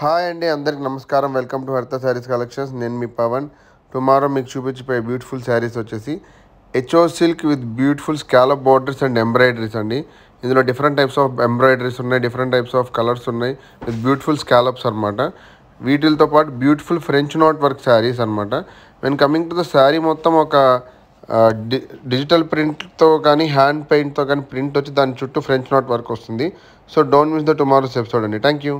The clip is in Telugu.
హాయ్ అండి అందరికి నమస్కారం welcome to Hartha saris collections నేను మీ పవన్ టుమారో మీకు చూపించిపోయే బ్యూటిఫుల్ శారీస్ వచ్చేసి హెచ్ఓ silk with beautiful scallop borders and embroideries అండి ఇందులో డిఫరెంట్ టైప్స్ ఆఫ్ ఎంబ్రాయిడరీస్ ఉన్నాయి డిఫరెంట్ టైప్స్ ఆఫ్ కలర్స్ ఉన్నాయి విత్ బ్యూటిఫుల్ స్కాలప్స్ అనమాట వీటితో పాటు beautiful French knot work saris అనమాట when coming to the sari మొత్తం ఒక డి డిజిటల్ ప్రింట్తో కానీ హ్యాండ్ పెయింట్తో కానీ ప్రింట్ వచ్చి దాని చుట్టూ ఫ్రెంచ్ నాట్ వర్క్ వస్తుంది so don't miss the tomorrow's episode అండి థ్యాంక్ యూ